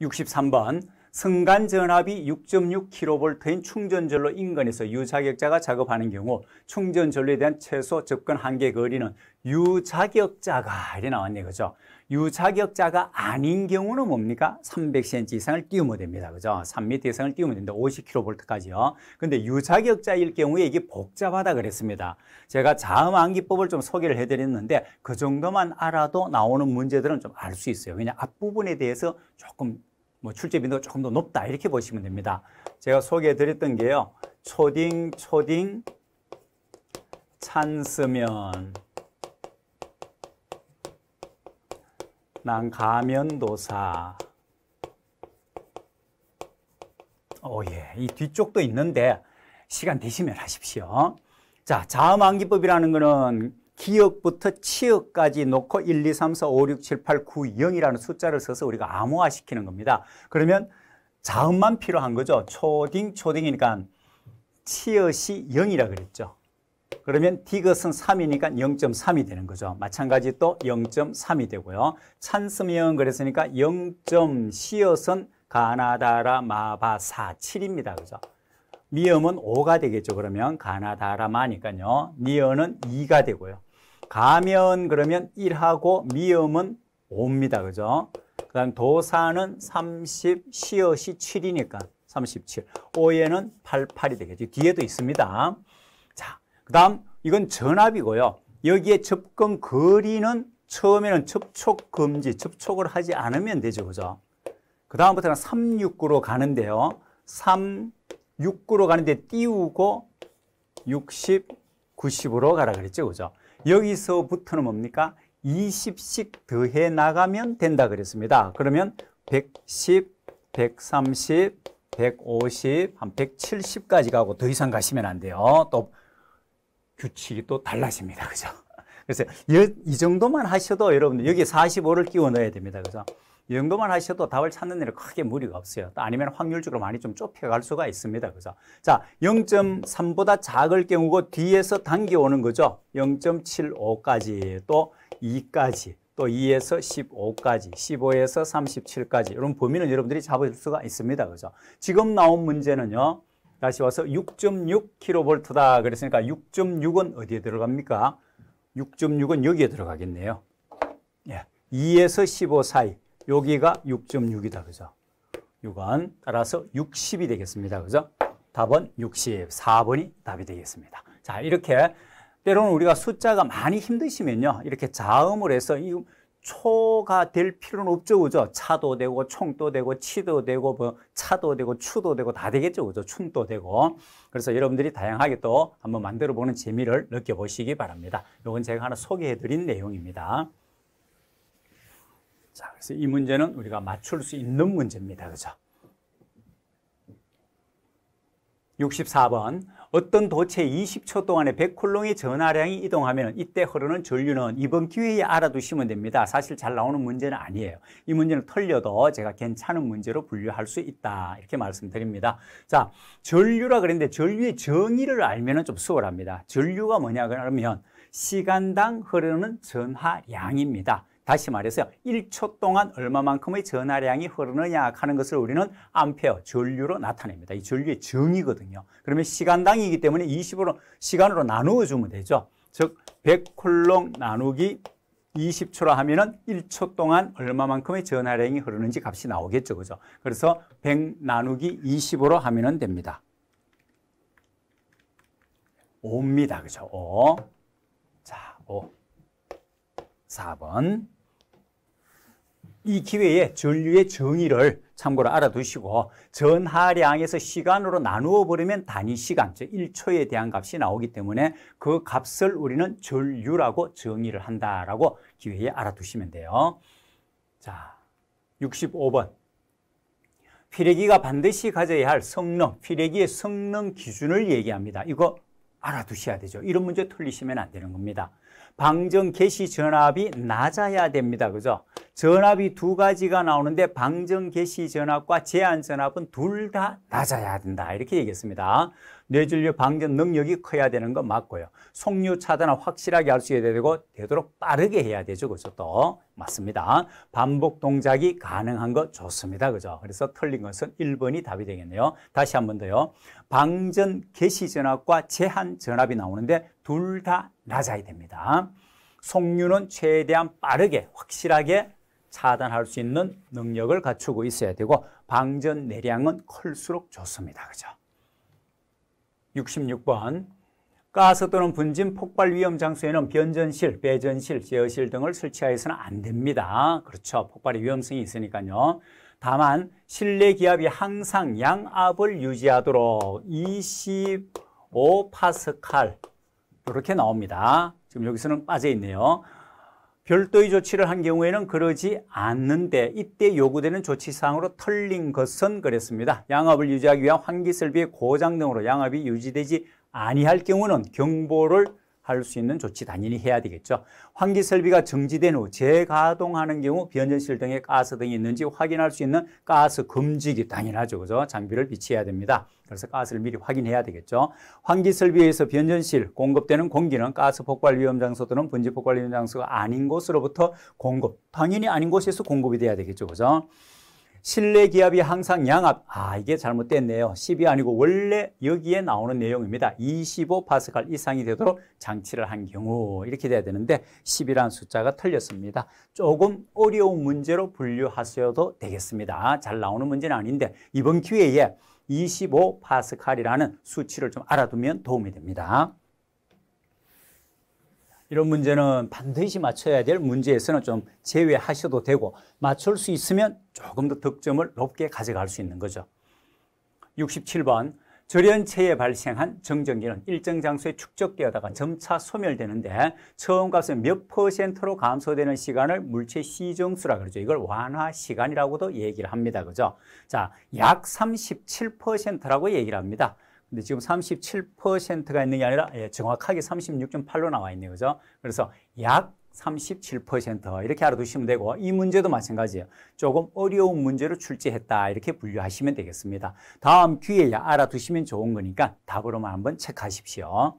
63번 승간전압이 6.6kV인 충전절로 인근에서 유자격자가 작업하는 경우 충전전로에 대한 최소 접근 한계 거리는 유자격자가 이렇게 나왔네 그죠? 유자격자가 아닌 경우는 뭡니까? 300cm 이상을 띄우면 됩니다. 그죠? 3m 이상을 띄우면 됩니다. 50kV까지요. 근데 유자격자일 경우에 이게 복잡하다 그랬습니다. 제가 자음암기법을 좀 소개를 해드렸는데 그 정도만 알아도 나오는 문제들은 좀 알 수 있어요. 왜냐 앞부분에 대해서 조금 뭐 출제 빈도가 조금 더 높다 이렇게 보시면 됩니다. 제가 소개해 드렸던 게요. 초딩, 초딩, 찬스면, 난 가면도사. 오예, 어, 이 뒤쪽도 있는데 시간 되시면 하십시오. 자, 자음암기법이라는 거는 기억부터 치역까지 놓고 1, 2, 3, 4, 5, 6, 7, 8, 9, 0이라는 숫자를 써서 우리가 암호화시키는 겁니다. 그러면 자음만 필요한 거죠. 초딩, 초딩이니까 치엇이 0이라 그랬죠. 그러면 디귿은 3이니까 0.3이 되는 거죠. 마찬가지 또 0.3이 되고요. 찬스명은 그랬으니까 0.시엇은 가나다라 마바 4, 7입니다. 그죠? 미음은 5가 되겠죠. 그러면 가나다라마니까요. 니어는 2가 되고요. 가면 그러면 1하고 미음은 5입니다. 그죠? 그 다음 도사는 30, 시옷이 7이니까 37. 5에는 88이 되겠죠. 뒤에도 있습니다. 자, 그 다음 이건 전압이고요. 여기에 접근 거리는 처음에는 접촉 금지, 접촉을 하지 않으면 되죠. 그죠? 그 다음부터는 369로 가는데요. 369로 가는데 띄우고 60, 90으로 가라 그랬죠. 그죠? 여기서부터는 뭡니까? 20씩 더해 나가면 된다 그랬습니다. 그러면 110, 130, 150, 한 170까지 가고 더 이상 가시면 안 돼요. 또 규칙이 또 달라집니다. 그죠? 그래서 이 정도만 하셔도 여러분들 여기 45를 끼워 넣어야 됩니다. 그죠? 이 정도만 하셔도 답을 찾는 일에 크게 무리가 없어요. 아니면 확률적으로 많이 좀 좁혀갈 수가 있습니다. 그죠? 자, 0.3보다 작을 경우고 뒤에서 당겨오는 거죠. 0.75까지 또 2까지 또 2에서 15까지, 15에서 37까지 이런 범위는 여러분들이 잡을 수가 있습니다. 그죠? 지금 나온 문제는요. 다시 와서 6.6kV다 그랬으니까 6.6은 어디에 들어갑니까? 6.6은 여기에 들어가겠네요. 예. 2에서 15 사이, 여기가 6.6이다. 그죠? 6안 따라서 60이 되겠습니다. 그죠? 답은 64번이 답이 되겠습니다. 자, 이렇게 때로는 우리가 숫자가 많이 힘드시면요. 이렇게 자음을 해서 이 초가 될 필요는 없죠. 그죠? 차도 되고 총도 되고 치도 되고 뭐 차도 되고 추도 되고 다 되겠죠. 그죠? 춤도 되고. 그래서 여러분들이 다양하게 또 한번 만들어 보는 재미를 느껴 보시기 바랍니다. 이건 제가 하나 소개해 드린 내용입니다. 자, 그래서 이 문제는 우리가 맞출 수 있는 문제입니다. 그죠? 64번 어떤 도체 20초 동안에 100쿨롱의 전하량이 이동하면 이때 흐르는 전류는 이번 기회에 알아두시면 됩니다. 사실 잘 나오는 문제는 아니에요. 이 문제는 털려도 제가 괜찮은 문제로 분류할 수 있다. 이렇게 말씀드립니다. 자, 전류라 그랬는데 전류의 정의를 알면 좀 수월합니다. 전류가 뭐냐 그러면 시간당 흐르는 전하량입니다. 다시 말해서 1초 동안 얼마만큼의 전하량이 흐르느냐 하는 것을 우리는 암페어, 전류로 나타냅니다. 이 전류의 정이거든요. 그러면 시간당이기 때문에 20으로 시간으로 나누어 주면 되죠. 즉 100콜롱 나누기 20초라 하면은 1초 동안 얼마만큼의 전하량이 흐르는지 값이 나오겠죠. 그죠? 그래서 100 나누기 20으로 하면은 됩니다. 5입니다. 그죠? 5. 자, 5. 4번. 이 기회에 전류의 정의를 참고로 알아두시고 전하량에서 시간으로 나누어 버리면 단위 시간, 즉 1초에 대한 값이 나오기 때문에 그 값을 우리는 전류라고 정의를 한다라고 기회에 알아두시면 돼요. 자, 65번. 피레기가 반드시 가져야 할 성능, 피레기의 성능 기준을 얘기합니다. 이거 알아두셔야 되죠. 이런 문제 틀리시면 안 되는 겁니다. 방정 개시 전압이 낮아야 됩니다. 그죠? 전압이 두 가지가 나오는데 방정 개시 전압과 제한 전압은 둘 다 낮아야 된다. 이렇게 얘기했습니다. 뇌진료 방전 능력이 커야 되는 건 맞고요. 속류 차단을 확실하게 할 수 있어야 되고 되도록 빠르게 해야 되죠. 그죠? 또 맞습니다. 반복 동작이 가능한 거 좋습니다. 그죠? 그래서 틀린 것은 1번이 답이 되겠네요. 다시 한 번 더요. 방전 개시 전압과 제한 전압이 나오는데 둘 다 낮아야 됩니다. 속류는 최대한 빠르게 확실하게 차단할 수 있는 능력을 갖추고 있어야 되고 방전 내량은 클수록 좋습니다. 그죠? 66번 가스 또는 분진 폭발 위험 장소에는 변전실, 배전실, 제어실 등을 설치하여서는 안 됩니다. 그렇죠. 폭발의 위험성이 있으니까요. 다만 실내 기압이 항상 양압을 유지하도록 25파스칼 이렇게 나옵니다. 지금 여기서는 빠져 있네요. 별도의 조치를 한 경우에는 그러지 않는데 이때 요구되는 조치사항으로 털린 것은 그랬습니다. 양압을 유지하기 위한 환기설비의 고장 등으로 양압이 유지되지 아니할 경우는 경보를 할수 있는 조치 당연히 해야 되겠죠. 환기 설비가 정지된 후 재가동하는 경우 변전실 등에 가스 등이 있는지 확인할 수 있는 가스 검지기 당연하죠. 그죠? 장비를 비치해야 됩니다. 그래서 가스를 미리 확인해야 되겠죠. 환기 설비에서 변전실 공급되는 공기는 가스 폭발 위험 장소 또는 분지 폭발 위험 장소가 아닌 곳으로부터 공급, 당연히 아닌 곳에서 공급이 돼야 되겠죠. 그죠? 실내 기압이 항상 양압. 아, 이게 잘못됐네요. 10이 아니고 원래 여기에 나오는 내용입니다. 25 파스칼 이상이 되도록 장치를 한 경우 이렇게 돼야 되는데 10이라는 숫자가 틀렸습니다. 조금 어려운 문제로 분류하셔도 되겠습니다. 아, 잘 나오는 문제는 아닌데 이번 기회에 25 파스칼이라는 수치를 좀 알아두면 도움이 됩니다. 이런 문제는 반드시 맞춰야 될 문제에서는 좀 제외하셔도 되고 맞출 수 있으면 조금 더 득점을 높게 가져갈 수 있는 거죠. 67번 절연체에 발생한 정전기는 일정 장소에 축적되어다가 점차 소멸되는데 처음 값은 몇 퍼센트로 감소되는 시간을 물체 시정수라 그러죠. 이걸 완화 시간이라고도 얘기를 합니다. 그죠? 자, 약 37%라고 얘기를 합니다. 근데 지금 37%가 있는 게 아니라 예, 정확하게 36.8로 나와 있네요. 그죠? 그래서 약 37% 이렇게 알아두시면 되고 이 문제도 마찬가지예요. 조금 어려운 문제로 출제했다 이렇게 분류하시면 되겠습니다. 다음 기회에 알아두시면 좋은 거니까 답으로만 한번 체크하십시오.